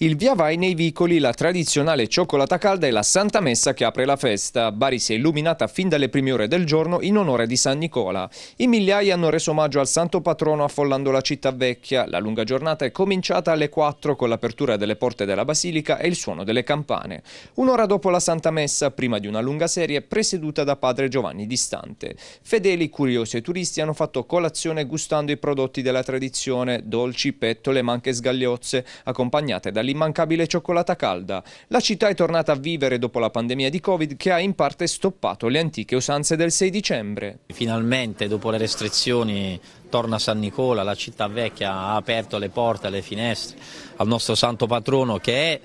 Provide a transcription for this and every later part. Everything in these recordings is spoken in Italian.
Il via vai nei vicoli, la tradizionale cioccolata calda e la Santa Messa che apre la festa. Bari si è illuminata fin dalle prime ore del giorno in onore di San Nicola. I migliaia hanno reso omaggio al santo patrono affollando la città vecchia. La lunga giornata è cominciata alle 4 con l'apertura delle porte della basilica e il suono delle campane. Un'ora dopo la Santa Messa, prima di una lunga serie, presieduta da padre Giovanni Distante. Fedeli, curiosi e turisti hanno fatto colazione gustando i prodotti della tradizione, dolci, pettole ma anche sgagliozze, accompagnate dalle l'immancabile cioccolata calda. La città è tornata a vivere dopo la pandemia di Covid che ha in parte stoppato le antiche usanze del 6 dicembre. Finalmente dopo le restrizioni torna San Nicola, la città vecchia ha aperto le porte, le finestre al nostro santo patrono che è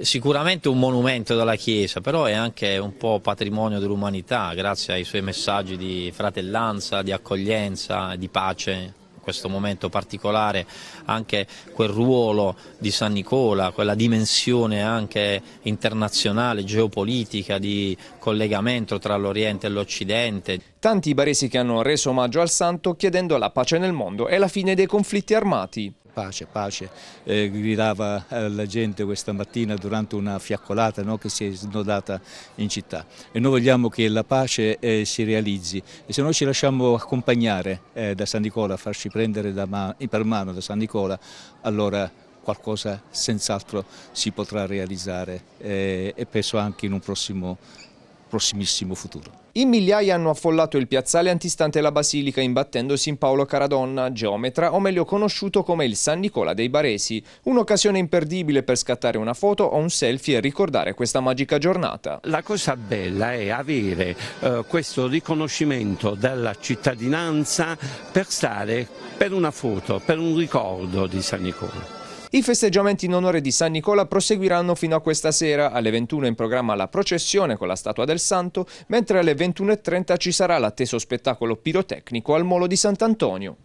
sicuramente un monumento della Chiesa, però è anche un po' patrimonio dell'umanità grazie ai suoi messaggi di fratellanza, di accoglienza, di pace questo momento particolare anche quel ruolo di San Nicola, quella dimensione anche internazionale, geopolitica, di collegamento tra l'Oriente e l'Occidente. Tanti baresi che hanno reso omaggio al santo chiedendo la pace nel mondo e la fine dei conflitti armati. Pace, pace, eh, gridava eh, la gente questa mattina durante una fiaccolata no, che si è snodata in città e noi vogliamo che la pace eh, si realizzi e se noi ci lasciamo accompagnare eh, da San Nicola, farci prendere man per mano da San Nicola, allora qualcosa senz'altro si potrà realizzare eh, e penso anche in un prossimo prossimissimo futuro. In migliaia hanno affollato il piazzale antistante la Basilica imbattendosi in Paolo Caradonna, geometra o meglio conosciuto come il San Nicola dei Baresi. Un'occasione imperdibile per scattare una foto o un selfie e ricordare questa magica giornata. La cosa bella è avere eh, questo riconoscimento dalla cittadinanza per stare per una foto, per un ricordo di San Nicola. I festeggiamenti in onore di San Nicola proseguiranno fino a questa sera. Alle 21 in programma la processione con la statua del santo, mentre alle 21.30 ci sarà l'atteso spettacolo pirotecnico al Molo di Sant'Antonio.